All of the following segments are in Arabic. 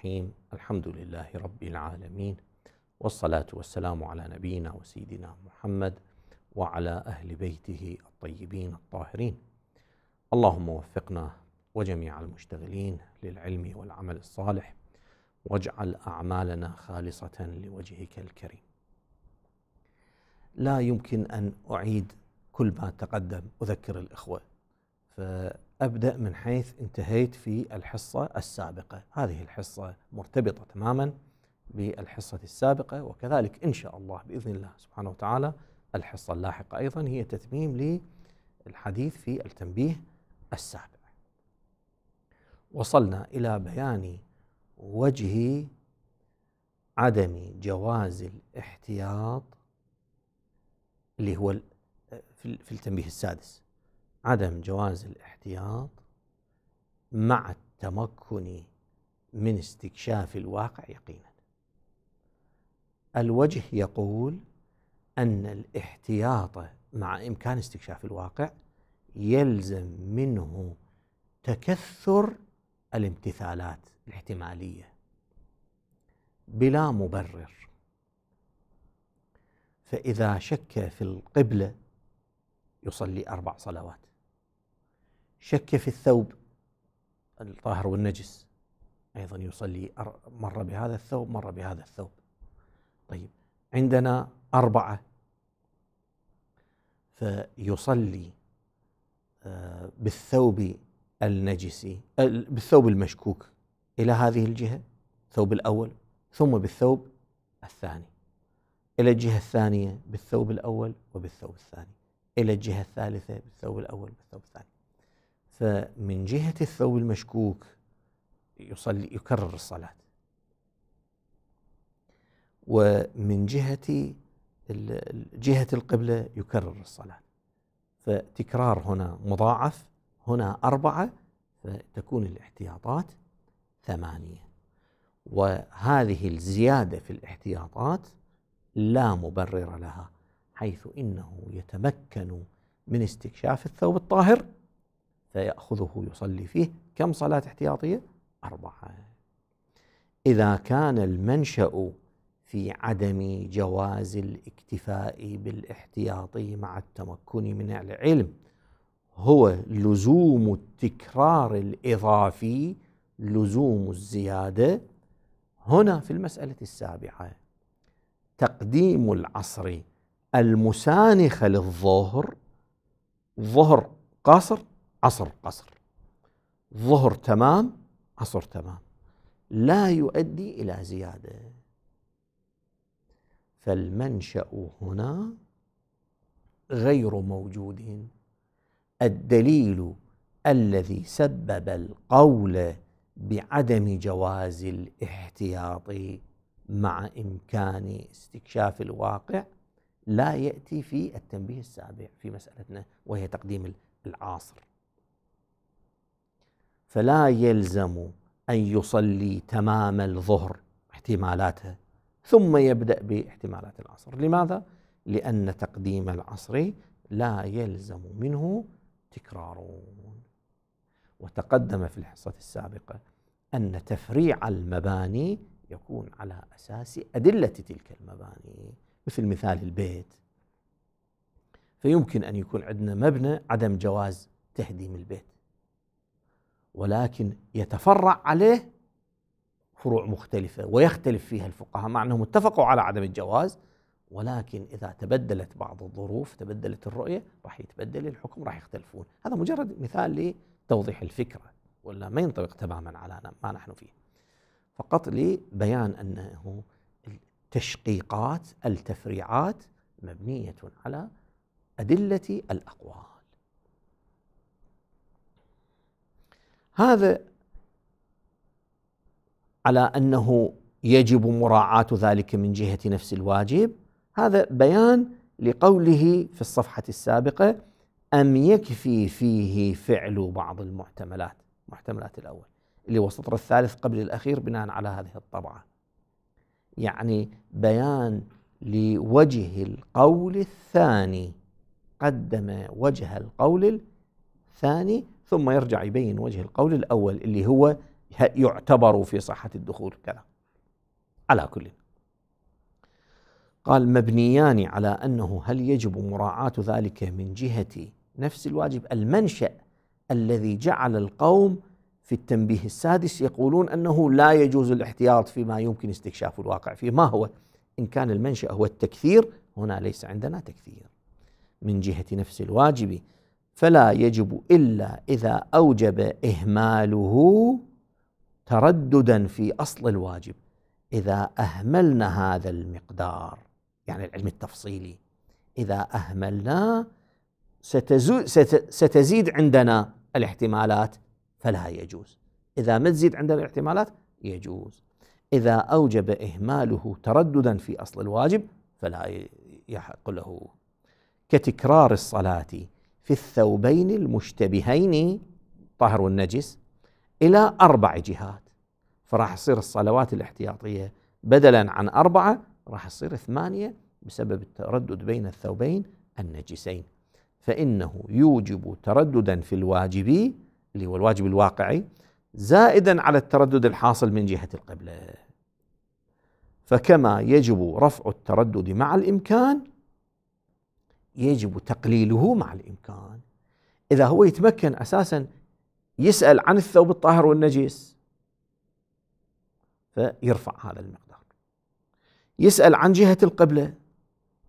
الرحيم الحمد لله رب العالمين والصلاة والسلام على نبينا وسيدنا محمد وعلى أهل بيته الطيبين الطاهرين اللهم وفقنا وجميع المشتغلين للعلم والعمل الصالح واجعل أعمالنا خالصة لوجهك الكريم لا يمكن أن أعيد كل ما تقدم أذكر الإخوة فأبدأ من حيث انتهيت في الحصة السابقة هذه الحصة مرتبطة تماما بالحصة السابقة وكذلك إن شاء الله بإذن الله سبحانه وتعالى الحصة اللاحقة أيضا هي تتميم للحديث في التنبيه السابع وصلنا إلى بيان وجه عدم جواز الاحتياط اللي هو في التنبيه السادس عدم جواز الاحتياط مع التمكن من استكشاف الواقع يقينا الوجه يقول ان الاحتياط مع امكان استكشاف الواقع يلزم منه تكثر الامتثالات الاحتماليه بلا مبرر فاذا شك في القبله يصلي اربع صلوات شك في الثوب الطاهر والنجس أيضا يصلي مرة بهذا الثوب مرة بهذا الثوب طيب عندنا أربعة فيصلي آه، بالثوب النجس آه، بالثوب المشكوك إلى هذه الجهة الثوب الأول ثم بالثوب الثاني إلى الجهة الثانية بالثوب الأول وبالثوب الثاني إلى الجهة الثالثة بالثوب الأول وبالثوب الثاني فمن جهة الثوب المشكوك يصلي يكرر الصلاة ومن جهة جهة القبلة يكرر الصلاة فتكرار هنا مضاعف هنا أربعة فتكون الاحتياطات ثمانية وهذه الزيادة في الاحتياطات لا مبرر لها حيث إنه يتمكن من استكشاف الثوب الطاهر فيأخذه يصلي فيه كم صلاة احتياطية؟ أربعة إذا كان المنشأ في عدم جواز الاكتفاء بالاحتياطي مع التمكن من العلم هو لزوم التكرار الإضافي لزوم الزيادة هنا في المسألة السابعة تقديم العصر المسانخ للظهر ظهر قصر عصر قصر ظهر تمام عصر تمام لا يؤدي إلى زيادة فالمنشأ هنا غير موجود الدليل الذي سبب القول بعدم جواز الاحتياط مع إمكان استكشاف الواقع لا يأتي في التنبيه السابع في مسألتنا وهي تقديم العاصر فلا يلزم أن يصلي تمام الظهر احتمالاته ثم يبدأ باحتمالات العصر لماذا؟ لأن تقديم العصر لا يلزم منه تكرار وتقدم في الحصة السابقة أن تفريع المباني يكون على أساس أدلة تلك المباني مثل مثال البيت فيمكن أن يكون عندنا مبنى عدم جواز تهديم البيت ولكن يتفرع عليه فروع مختلفة ويختلف فيها الفقهاء مع أنهم اتفقوا على عدم الجواز ولكن إذا تبدلت بعض الظروف تبدلت الرؤية راح يتبدل الحكم راح يختلفون هذا مجرد مثال لتوضيح الفكرة ولا ما ينطبق تماما على ما نحن فيه فقط لبيان أنه التشقيقات التفريعات مبنية على أدلة الأقوال هذا على انه يجب مراعاة ذلك من جهة نفس الواجب هذا بيان لقوله في الصفحة السابقة أم يكفي فيه فعل بعض المحتملات محتملات الأول اللي هو السطر الثالث قبل الأخير بناء على هذه الطبعة يعني بيان لوجه القول الثاني قدم وجه القول الثاني ثم يرجع يبين وجه القول الأول اللي هو يعتبر في صحة الدخول كذا على كل قال مبنيان على أنه هل يجب مراعاة ذلك من جهة نفس الواجب المنشأ الذي جعل القوم في التنبيه السادس يقولون أنه لا يجوز الاحتياط فيما يمكن استكشاف الواقع فيه ما هو إن كان المنشأ هو التكثير هنا ليس عندنا تكثير من جهة نفس الواجب فلا يجب الا اذا اوجب اهماله ترددا في اصل الواجب اذا اهملنا هذا المقدار يعني العلم التفصيلي اذا اهملنا ستزيد عندنا الاحتمالات فلا يجوز اذا ما تزيد عندنا الاحتمالات يجوز اذا اوجب اهماله ترددا في اصل الواجب فلا يحق له كتكرار الصلاه في الثوبين المشتبهين طهر والنجس إلى أربع جهات فراح تصير الصلوات الاحتياطية بدلا عن أربعة راح تصير ثمانية بسبب التردد بين الثوبين النجسين فإنه يوجب ترددا في الواجب اللي هو الواجب الواقعي زائدا على التردد الحاصل من جهة القبلة فكما يجب رفع التردد مع الإمكان يجب تقليله مع الإمكان إذا هو يتمكن أساسا يسأل عن الثوب الطاهر والنجيس فيرفع هذا المقدار يسأل عن جهة القبلة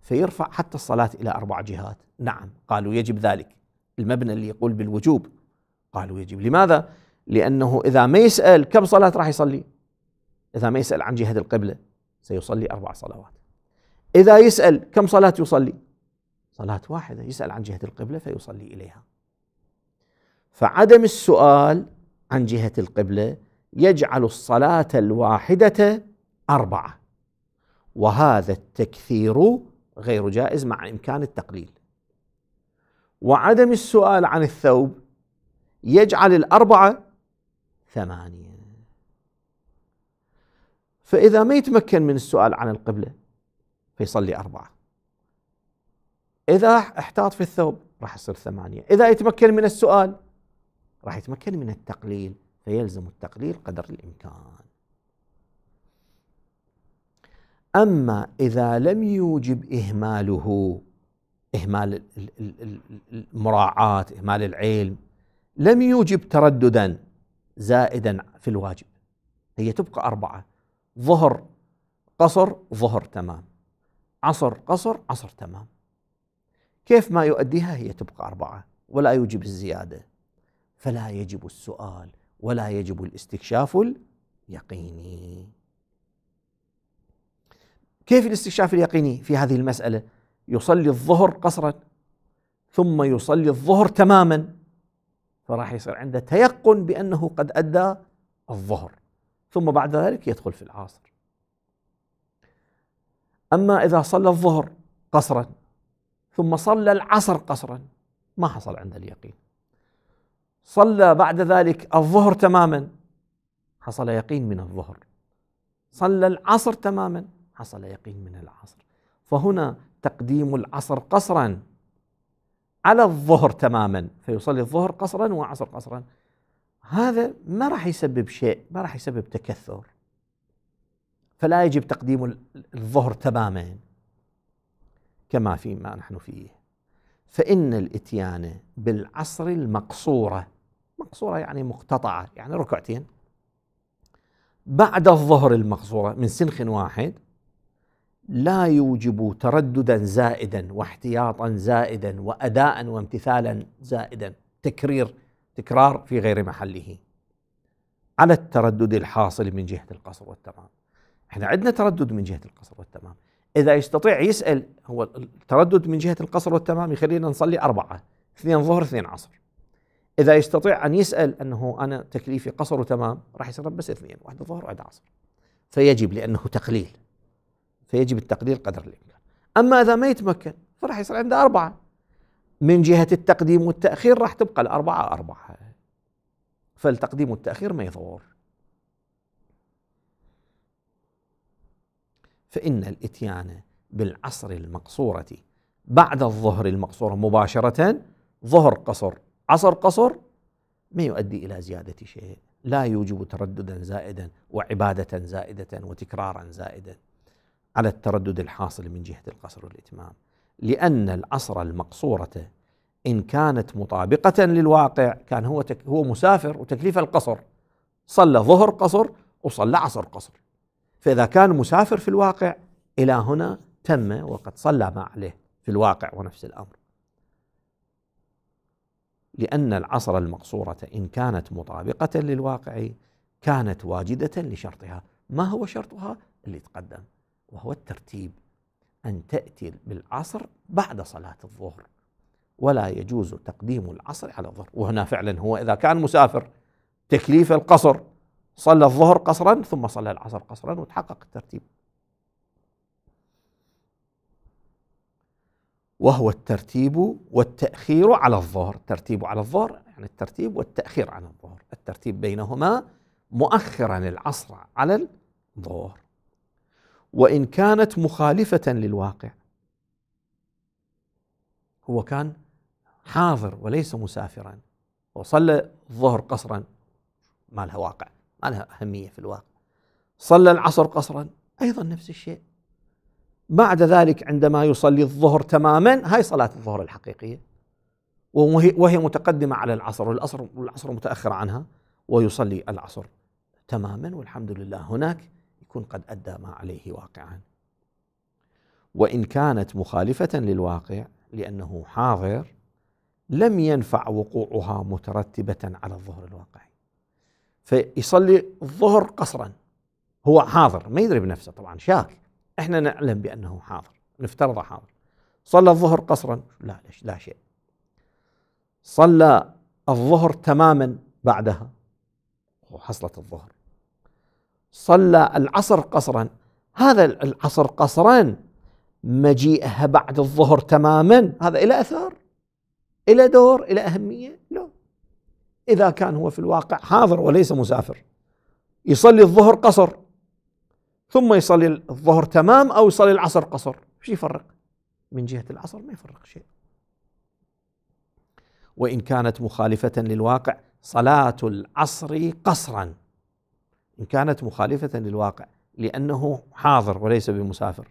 فيرفع حتى الصلاة إلى أربع جهات نعم قالوا يجب ذلك المبنى اللي يقول بالوجوب قالوا يجب لماذا؟ لأنه إذا ما يسأل كم صلاة راح يصلي إذا ما يسأل عن جهة القبلة سيصلي أربع صلوات إذا يسأل كم صلاة يصلي صلاة واحدة يسأل عن جهة القبلة فيصلي إليها فعدم السؤال عن جهة القبلة يجعل الصلاة الواحدة أربعة وهذا التكثير غير جائز مع إمكان التقليل وعدم السؤال عن الثوب يجعل الأربعة ثمانية فإذا ما يتمكن من السؤال عن القبلة فيصلي أربعة إذا احتاط في الثوب راح يصير ثمانية إذا يتمكن من السؤال راح يتمكن من التقليل فيلزم التقليل قدر الإمكان أما إذا لم يوجب إهماله إهمال المراعاة إهمال العلم لم يوجب ترددا زائدا في الواجب هي تبقى أربعة ظهر قصر ظهر تمام عصر قصر عصر تمام كيف ما يؤديها هي تبقى أربعة ولا يوجب الزيادة فلا يجب السؤال ولا يجب الاستكشاف اليقيني كيف الاستكشاف اليقيني في هذه المسألة يصلي الظهر قصرا ثم يصلي الظهر تماما فراح يصير عنده تيقن بأنه قد أدى الظهر ثم بعد ذلك يدخل في العصر أما إذا صلى الظهر قصرا ثم صلى العصر قصرا ما حصل عنده اليقين صلى بعد ذلك الظهر تماما حصل يقين من الظهر صلى العصر تماما حصل يقين من العصر فهنا تقديم العصر قصرا على الظهر تماما فيصلي الظهر قصرا وعصر قصرا هذا ما راح يسبب شيء ما راح يسبب تكثر فلا يجب تقديم الظهر تماما كما فيما نحن فيه فإن الإتيان بالعصر المقصورة مقصورة يعني مقتطعة يعني ركعتين بعد الظهر المقصورة من سنخ واحد لا يوجب ترددا زائدا واحتياطا زائدا وأداء وامتثالا زائدا تكرير تكرار في غير محله على التردد الحاصل من جهة القصر والتمام احنا عندنا تردد من جهة القصر والتمام إذا يستطيع يسأل هو التردد من جهة القصر والتمام يخلينا نصلي أربعة اثنين ظهر اثنين عصر إذا يستطيع أن يسأل أنه أنا تكليفي قصر وتمام راح يصير بس اثنين واحدة ظهر واحدة عصر فيجب لأنه تقليل فيجب التقليل قدر الإمكان أما إذا ما يتمكن فراح يصير عنده أربعة من جهة التقديم والتأخير راح تبقى الأربعة أربعة فالتقديم والتأخير ما يضر فإن الإتيان بالعصر المقصورة بعد الظهر المقصورة مباشرة ظهر قصر عصر قصر ما يؤدي إلى زيادة شيء لا يوجب ترددا زائدا وعبادة زائدة وتكرارا زائدا على التردد الحاصل من جهة القصر والإتمام لأن العصر المقصورة إن كانت مطابقة للواقع كان هو هو مسافر وتكليف القصر صلى ظهر قصر وصلى عصر قصر فإذا كان مسافر في الواقع إلى هنا تم وقد صلى ما عليه في الواقع ونفس الأمر لأن العصر المقصورة إن كانت مطابقة للواقع كانت واجدة لشرطها ما هو شرطها اللي تقدم وهو الترتيب أن تأتي بالعصر بعد صلاة الظهر ولا يجوز تقديم العصر على الظهر وهنا فعلا هو إذا كان مسافر تكليف القصر صلى الظهر قصرا ثم صلى العصر قصرا وتحقق الترتيب وهو الترتيب والتأخير على الظهر الترتيب على الظهر يعني الترتيب والتأخير عن الظهر الترتيب بينهما مؤخرا العصر على الظهر وإن كانت مخالفة للواقع هو كان حاضر وليس مسافرا وصلى الظهر قصرا ما لها واقع ما لها أهمية في الواقع صلى العصر قصرا أيضا نفس الشيء بعد ذلك عندما يصلي الظهر تماما هاي صلاة الظهر الحقيقية وهي, وهي متقدمة على العصر والعصر, والعصر متأخر عنها ويصلي العصر تماما والحمد لله هناك يكون قد أدى ما عليه واقعا وإن كانت مخالفة للواقع لأنه حاضر لم ينفع وقوعها مترتبة على الظهر الواقعي فيصلي الظهر قصرا هو حاضر ما يدري بنفسه طبعا شاك احنا نعلم بانه حاضر نفترض حاضر صلى الظهر قصرا لا لا شيء صلى الظهر تماما بعدها وحصلت الظهر صلى العصر قصرا هذا العصر قصرا مجيئها بعد الظهر تماما هذا إلى أثر إلى دور إلى أهمية لا إذا كان هو في الواقع حاضر وليس مسافر يصلي الظهر قصر ثم يصلي الظهر تمام أو يصلي العصر قصر ايش يفرق من جهة العصر ما يفرق شيء وإن كانت مخالفة للواقع صلاة العصر قصرا إن كانت مخالفة للواقع لأنه حاضر وليس بمسافر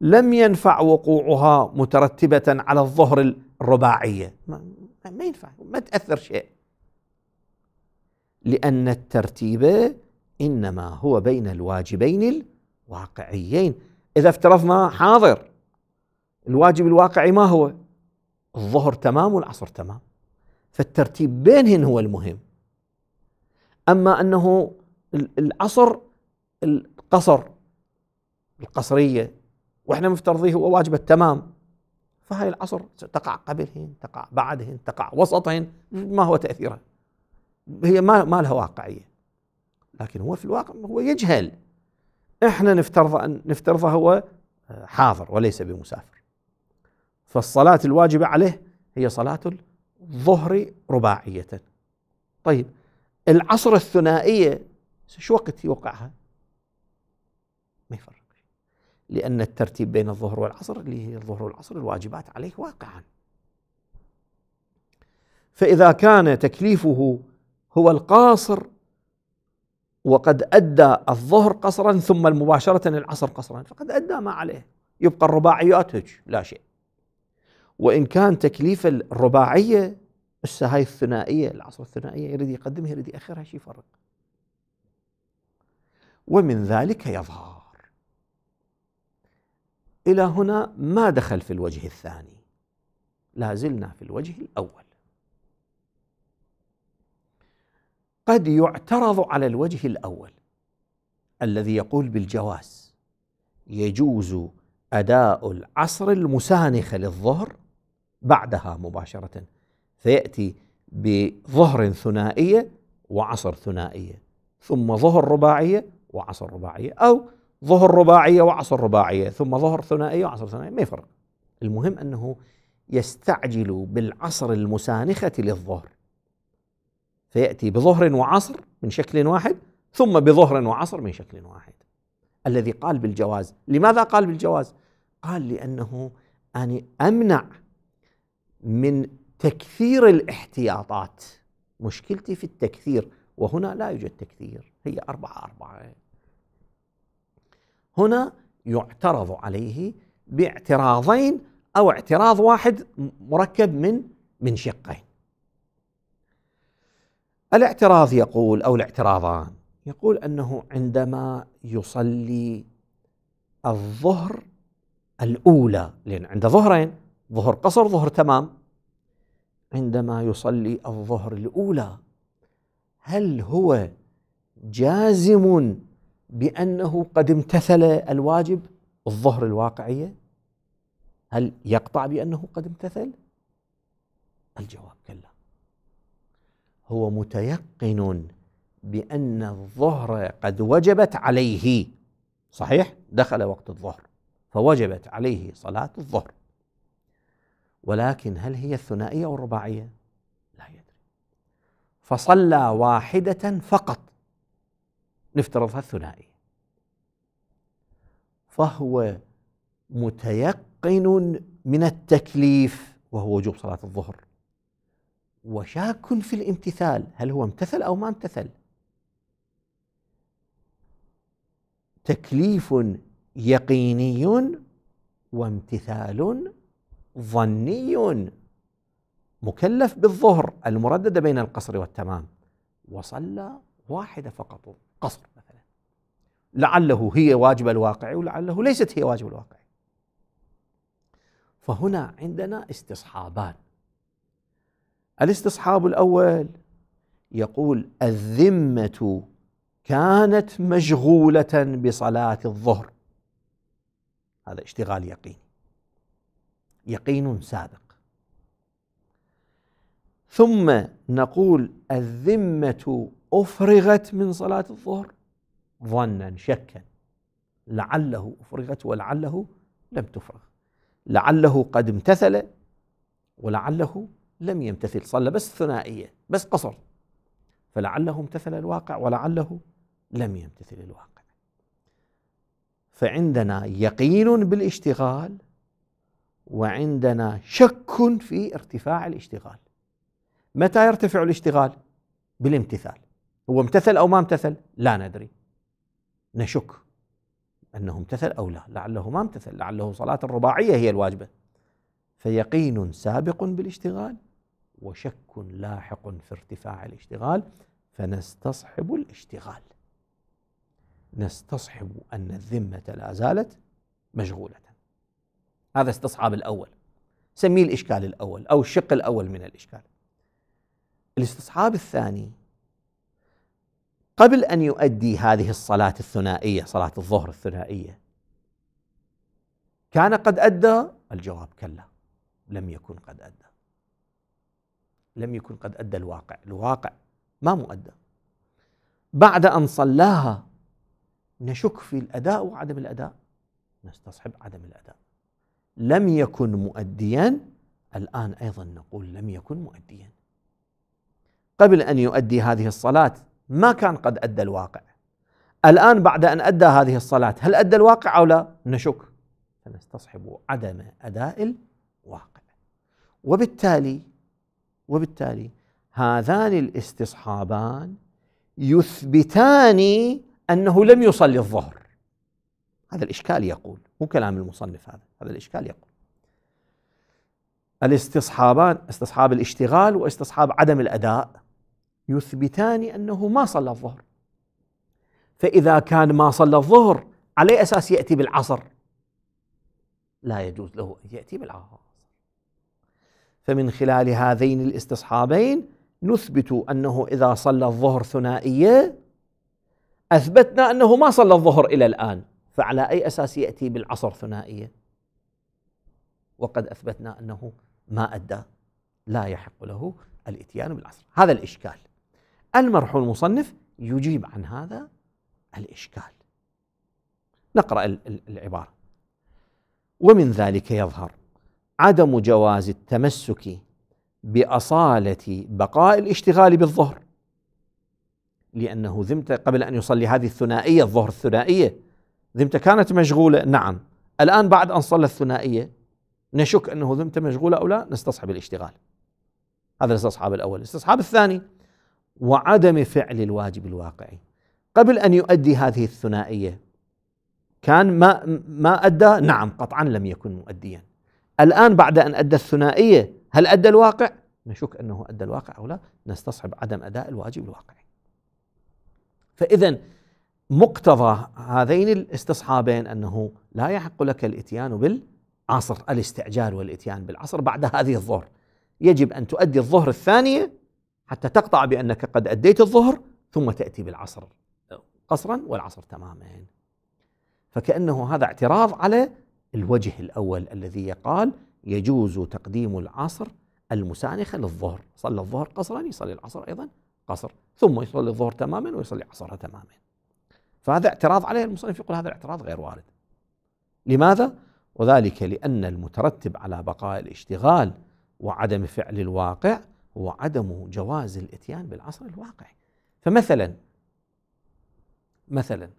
لم ينفع وقوعها مترتبة على الظهر الرباعية ما, ما ينفع ما تأثر شيء لأن الترتيب إنما هو بين الواجبين الواقعيين إذا افترضنا حاضر الواجب الواقعي ما هو الظهر تمام والعصر تمام فالترتيب بينهن هو المهم أما أنه العصر القصر القصرية وإحنا مفترضيه هو واجب التمام فهاي العصر تقع قبلهن تقع بعدهن تقع وسطهن ما هو تأثيرها هي ما, ما لها واقعيه لكن هو في الواقع هو يجهل احنا نفترض ان نفترضه هو آه، حاضر وليس بمسافر فالصلاه الواجبه عليه هي صلاه الظهر رباعيه طيب العصر الثنائيه شو وقت يوقعها؟ ما يفرق لأن الترتيب بين الظهر والعصر اللي هي الظهر والعصر الواجبات عليه واقعا فإذا كان تكليفه هو القاصر وقد أدى الظهر قصرا ثم مباشرة العصر قصرا فقد أدى ما عليه يبقى الرباعيات هج لا شيء وإن كان تكليف الرباعية هسه هاي الثنائية العصر الثنائية يريد يقدمها يريد يأخرها شيء يفرق ومن ذلك يظهر إلى هنا ما دخل في الوجه الثاني لا زلنا في الوجه الأول قد يعترض على الوجه الاول الذي يقول بالجواز يجوز اداء العصر المسانخه للظهر بعدها مباشره فياتي بظهر ثنائيه وعصر ثنائيه ثم ظهر رباعيه وعصر رباعيه او ظهر رباعيه وعصر رباعيه ثم ظهر ثنائيه وعصر ثنائيه ما يفرق المهم انه يستعجل بالعصر المسانخه للظهر فيأتي بظهر وعصر من شكل واحد ثم بظهر وعصر من شكل واحد الذي قال بالجواز لماذا قال بالجواز قال لأنه أني أمنع من تكثير الاحتياطات مشكلتي في التكثير وهنا لا يوجد تكثير هي أربعة أربعة هنا يعترض عليه باعتراضين أو اعتراض واحد مركب من من شقين الاعتراض يقول او الاعتراضان يقول انه عندما يصلي الظهر الاولى لان عند ظهرين ظهر قصر ظهر تمام عندما يصلي الظهر الاولى هل هو جازم بانه قد امتثل الواجب الظهر الواقعيه هل يقطع بانه قد امتثل الجواب كلا هو متيقن بأن الظهر قد وجبت عليه صحيح دخل وقت الظهر فوجبت عليه صلاة الظهر ولكن هل هي الثنائية أو الرباعية لا يدري فصلى واحدة فقط نفترضها الثنائية فهو متيقن من التكليف وهو وجوب صلاة الظهر وشاك في الامتثال هل هو امتثل أو ما امتثل تكليف يقيني وامتثال ظني مكلف بالظهر المرددة بين القصر والتمام وصلى واحدة فقط قصر مثلا لعله هي واجب الواقع ولعله ليست هي واجب الواقع فهنا عندنا استصحابات الاستصحاب الاول يقول الذمه كانت مشغوله بصلاه الظهر هذا اشتغال يقيني يقين سابق ثم نقول الذمه افرغت من صلاه الظهر ظنا شكا لعله افرغت ولعله لم تفرغ لعله قد امتثل ولعله لم يمتثل صلى بس ثنائية بس قصر فلعله امتثل الواقع ولعله لم يمتثل الواقع فعندنا يقين بالاشتغال وعندنا شك في ارتفاع الاشتغال متى يرتفع الاشتغال بالامتثال هو امتثل او ما امتثل لا ندري نشك انه امتثل او لا لعله ما امتثل لعله صلاه الرباعيه هي الواجبه فيقين سابق بالاشتغال وشك لاحق في ارتفاع الاشتغال فنستصحب الاشتغال نستصحب أن الذمة لا زالت مشغولة هذا استصحاب الأول سميه الإشكال الأول أو الشق الأول من الإشكال الاستصحاب الثاني قبل أن يؤدي هذه الصلاة الثنائية صلاة الظهر الثنائية كان قد أدى الجواب كلا لم يكن قد أدى لم يكن قد أدى الواقع الواقع ما مؤدى بعد أن صلاها نشك في الأداء وعدم الأداء نستصحب عدم الأداء لم يكن مؤديا الآن أيضا نقول لم يكن مؤديا قبل أن يؤدي هذه الصلاة ما كان قد أدى الواقع الآن بعد أن أدى هذه الصلاة هل أدى الواقع أو لا نشك فنستصحب عدم أداء الواقع وبالتالي وبالتالي هذان الاستصحابان يثبتان انه لم يصلي الظهر هذا الاشكال يقول مو كلام المصنف هذا هذا الاشكال يقول الاستصحابان استصحاب الاشتغال واستصحاب عدم الاداء يثبتان انه ما صلى الظهر فاذا كان ما صلى الظهر على اساس ياتي بالعصر لا يجوز له ان ياتي بالعصر فمن خلال هذين الاستصحابين نثبت انه اذا صلى الظهر ثنائيه اثبتنا انه ما صلى الظهر الى الان فعلى اي اساس ياتي بالعصر ثنائيه وقد اثبتنا انه ما ادى لا يحق له الاتيان بالعصر هذا الاشكال المرحوم المصنف يجيب عن هذا الاشكال نقرا العباره ومن ذلك يظهر عدم جواز التمسك باصاله بقاء الاشتغال بالظهر لانه ذمت قبل ان يصلي هذه الثنائيه الظهر الثنائيه ذمت كانت مشغوله نعم الان بعد ان صلى الثنائيه نشك انه ذمت مشغوله او لا نستصحب الاشتغال هذا الاستصحاب الاول الاستصحاب الثاني وعدم فعل الواجب الواقعي قبل ان يؤدي هذه الثنائيه كان ما ما ادى نعم قطعا لم يكن مؤديا الآن بعد أن أدى الثنائية هل أدى الواقع؟ نشك أنه أدى الواقع أو لا نستصعب عدم أداء الواجب الواقعي فإذا مقتضى هذين الاستصحابين أنه لا يحق لك الإتيان بالعصر الاستعجال والإتيان بالعصر بعد هذه الظهر يجب أن تؤدي الظهر الثانية حتى تقطع بأنك قد أديت الظهر ثم تأتي بالعصر قصرا والعصر تماما فكأنه هذا اعتراض على الوجه الأول الذي يقال يجوز تقديم العصر المسانخة للظهر صلى الظهر قصرا يصلي العصر أيضا قصر ثم يصلي الظهر تماما ويصلي العصر تماما فهذا اعتراض عليه المصنف يقول هذا الاعتراض غير وارد لماذا؟ وذلك لأن المترتب على بقاء الاشتغال وعدم فعل الواقع هو عدم جواز الاتيان بالعصر الواقعي فمثلا مثلا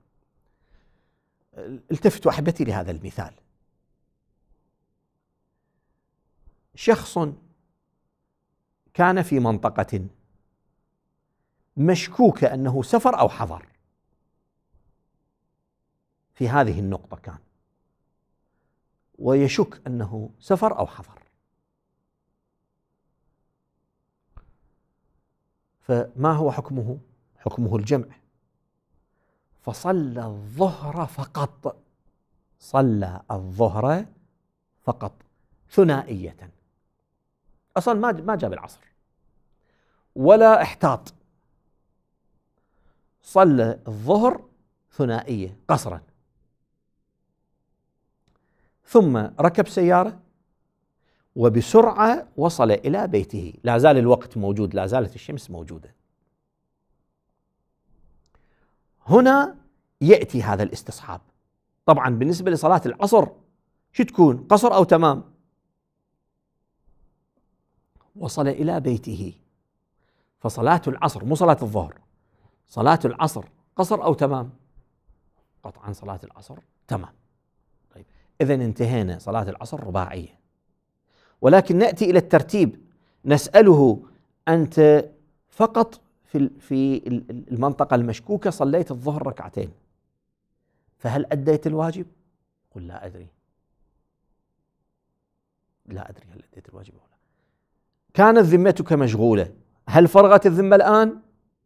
التفتوا احبتي لهذا المثال شخص كان في منطقة مشكوك أنه سفر أو حضر في هذه النقطة كان ويشك أنه سفر أو حضر فما هو حكمه؟ حكمه الجمع فصلى الظهر فقط صلى الظهر فقط ثنائية اصلا ما ما جاب العصر ولا احتاط صلى الظهر ثنائيه قصرا ثم ركب سياره وبسرعه وصل الى بيته لا زال الوقت موجود لا زالت الشمس موجوده هنا ياتي هذا الاستصحاب طبعا بالنسبه لصلاه العصر شو تكون قصر او تمام وصل إلى بيته فصلاة العصر مو صلاة الظهر صلاة العصر قصر أو تمام قطعا صلاة العصر تمام طيب إذا انتهينا صلاة العصر رباعية ولكن نأتي إلى الترتيب نسأله أنت فقط في في المنطقة المشكوكة صليت الظهر ركعتين فهل أديت الواجب؟ قل لا أدري لا أدري هل أديت الواجب أو لا كانت ذمتك مشغولة هل فرغت الذمة الآن؟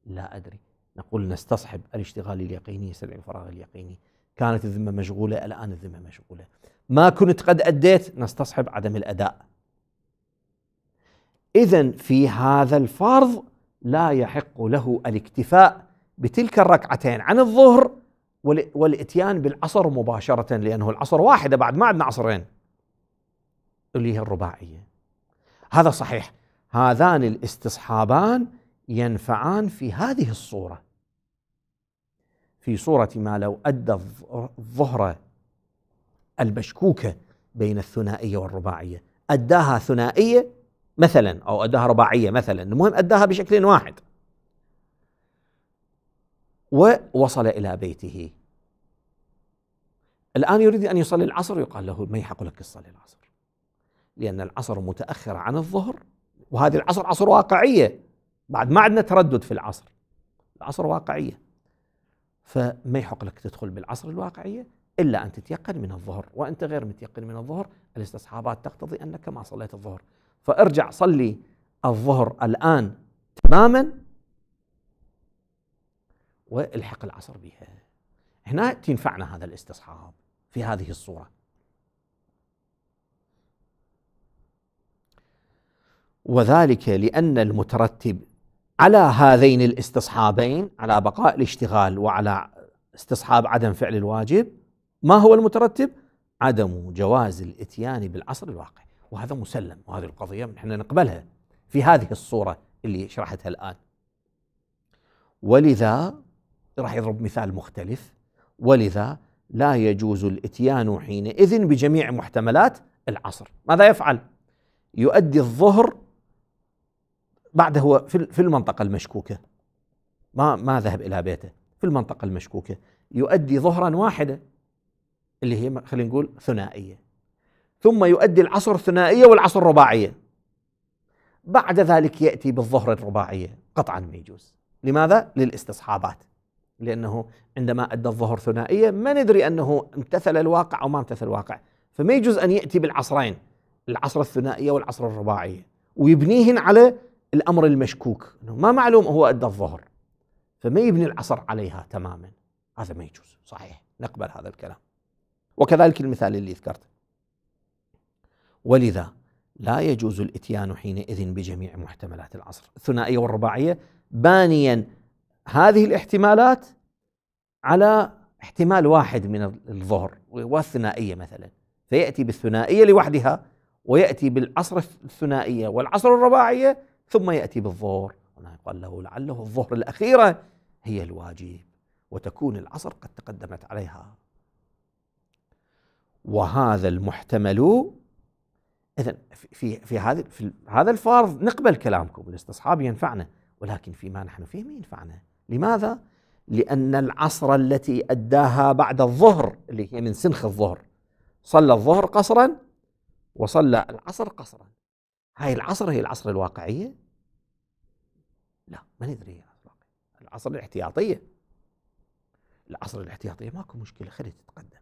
لا أدري نقول نستصحب الاشتغال اليقيني يستدعي الفراغ اليقيني كانت الذمة مشغولة الآن الذمة مشغولة ما كنت قد أديت نستصحب عدم الأداء إذا في هذا الفرض لا يحق له الاكتفاء بتلك الركعتين عن الظهر والاتيان بالعصر مباشرة لأنه العصر واحدة بعد ما عندنا عصرين اللي هي الرباعية هذا صحيح هذان الاستصحابان ينفعان في هذه الصورة في صورة ما لو أدى الظهر المشكوكة بين الثنائية والرباعية أداها ثنائية مثلا أو أداها رباعية مثلا المهم أداها بشكل واحد ووصل إلى بيته الآن يريد أن يصلي العصر يقال له ما يحق لك الصلاة العصر لأن العصر متأخر عن الظهر وهذه العصر عصر واقعيه بعد ما عندنا تردد في العصر العصر واقعيه فما يحق لك تدخل بالعصر الواقعيه الا ان تتيقن من الظهر وانت غير متيقن من الظهر الاستصحابات تقتضي انك ما صليت الظهر فارجع صلي الظهر الان تماما والحق العصر بها هنا تنفعنا هذا الاستصحاب في هذه الصوره وذلك لأن المترتب على هذين الاستصحابين على بقاء الاشتغال وعلى استصحاب عدم فعل الواجب ما هو المترتب؟ عدم جواز الاتيان بالعصر الواقع وهذا مسلم وهذه القضية نحن نقبلها في هذه الصورة اللي شرحتها الآن ولذا راح يضرب مثال مختلف ولذا لا يجوز الاتيان حينئذ بجميع محتملات العصر ماذا يفعل؟ يؤدي الظهر بعده هو في المنطقة المشكوكة ما ما ذهب إلى بيته في المنطقة المشكوكة يؤدي ظهرا واحدة اللي هي خلينا نقول ثنائية ثم يؤدي العصر الثنائية والعصر الرباعية بعد ذلك يأتي بالظهر الرباعية قطعا ما يجوز لماذا؟ للاستصحابات لأنه عندما أدى الظهر ثنائية ما ندري أنه امتثل الواقع أو ما امتثل الواقع فما يجوز أن يأتي بالعصرين العصر الثنائية والعصر الرباعية ويبنيهن على الأمر المشكوك انه ما معلوم هو أدى الظهر فما يبني العصر عليها تماما هذا ما يجوز صحيح نقبل هذا الكلام وكذلك المثال اللي ذكرته ولذا لا يجوز الاتيان حينئذ بجميع محتملات العصر الثنائية والرباعية بانيا هذه الاحتمالات على احتمال واحد من الظهر والثنائية مثلا فيأتي بالثنائية لوحدها ويأتي بالعصر الثنائية والعصر الرباعية ثم يأتي بالظهر هنا يقال له لعله الظهر الأخيرة هي الواجب وتكون العصر قد تقدمت عليها وهذا المحتمل إذا في في هذا في هذا الفرض نقبل كلامكم الاستصحاب ينفعنا ولكن فيما نحن فيه ما ينفعنا لماذا؟ لأن العصر التي أداها بعد الظهر اللي هي من سنخ الظهر صلى الظهر قصرا وصلى العصر قصرا هاي العصر هي العصر الواقعية لا ما ندري هي العصر الواقعية العصر الاحتياطية العصر الاحتياطية ماكو مشكلة خليه تتقدم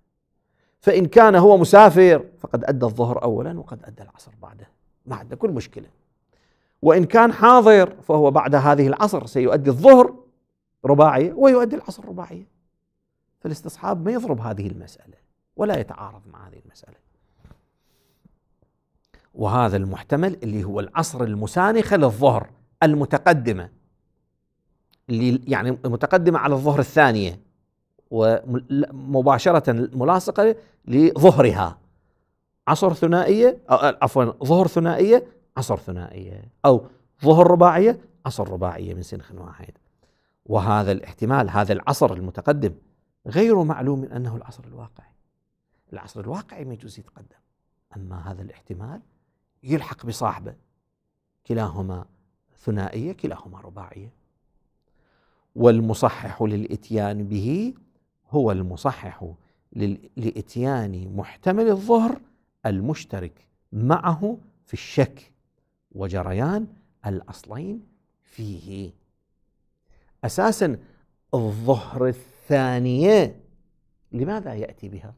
فإن كان هو مسافر فقد أدى الظهر أولا وقد أدى العصر بعده ما عنده كل مشكلة وإن كان حاضر فهو بعد هذه العصر سيؤدي الظهر رباعية ويؤدي العصر رباعية فالاستصحاب ما يضرب هذه المسألة ولا يتعارض مع هذه المسألة وهذا المحتمل اللي هو العصر المسانخة للظهر المتقدمة اللي يعني متقدمة على الظهر الثانية ومباشرة ملاصقة لظهرها عصر ثنائية أو عفوا ظهر ثنائية عصر ثنائية أو ظهر رباعية عصر رباعية من سنخ واحد وهذا الاحتمال هذا العصر المتقدم غير معلوم من أنه العصر الواقعي العصر الواقعي ما يجوز يتقدم أما هذا الاحتمال يلحق بصاحبه كلاهما ثنائيه كلاهما رباعيه والمصحح للاتيان به هو المصحح لاتيان محتمل الظهر المشترك معه في الشك وجريان الاصلين فيه اساسا الظهر الثانيه لماذا ياتي بها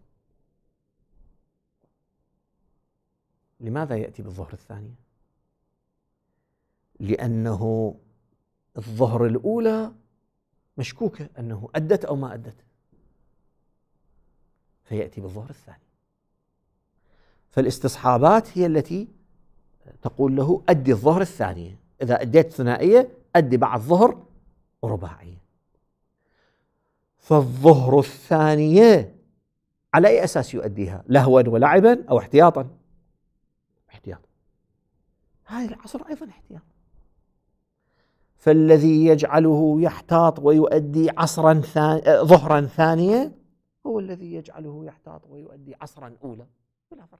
لماذا يأتي بالظهر الثانية؟ لأنه الظهر الأولى مشكوكة أنه أدت أو ما أدت فيأتي بالظهر الثاني فالاستصحابات هي التي تقول له أدي الظهر الثانية إذا أديت ثنائية أدي بعد الظهر رباعية فالظهر الثانية على أي أساس يؤديها لهوا ولعبا أو احتياطا احتياط هذا العصر أيضا احتياط فالذي يجعله يحتاط ويؤدي عصرا ثان... ظهرا ثانية هو الذي يجعله يحتاط ويؤدي عصرا أولى بلا فرق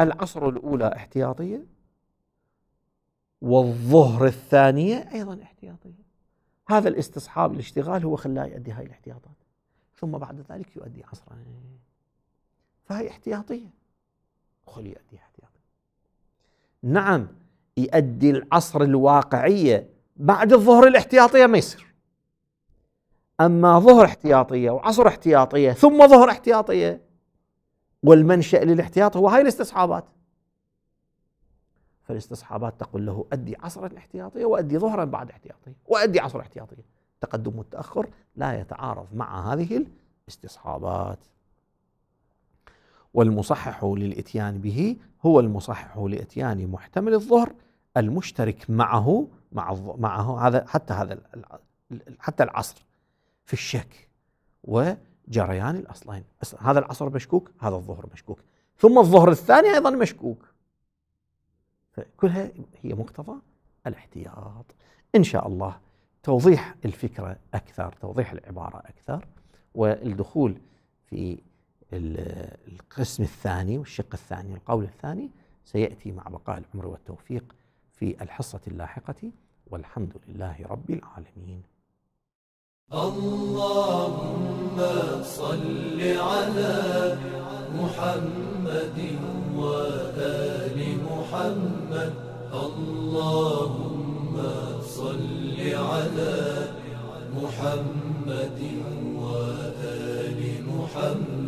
العصر الأولى احتياطية والظهر الثانية أيضا احتياطية هذا الاستصحاب الاشتغال هو خلاه يؤدي هاي الاحتياطات ثم بعد ذلك يؤدي عصرا فهي احتياطية خلي يؤدي احتياطي نعم يؤدي العصر الواقعية بعد الظهر الاحتياطية ما يصير أما ظهر احتياطية وعصر احتياطية ثم ظهر احتياطية والمنشأ للاحتياط هو هاي الاستصحابات فالاستصحابات تقول له أدي عصرا احتياطية وأدي ظهرا بعد احتياطية وأدي عصر احتياطية تقدم والتأخر لا يتعارض مع هذه الاستصحابات والمصحح للاتيان به هو المصحح لاتيان محتمل الظهر المشترك معه مع معه هذا حتى هذا حتى العصر في الشك وجريان الاصلين هذا العصر مشكوك هذا الظهر مشكوك ثم الظهر الثاني ايضا مشكوك كلها هي مقتضى الاحتياط ان شاء الله توضيح الفكره اكثر توضيح العباره اكثر والدخول في القسم الثاني والشق الثاني القول الثاني سيأتي مع بقاء العمر والتوفيق في الحصة اللاحقة والحمد لله رب العالمين اللهم صل على محمد وآل محمد اللهم صل على محمد وآل محمد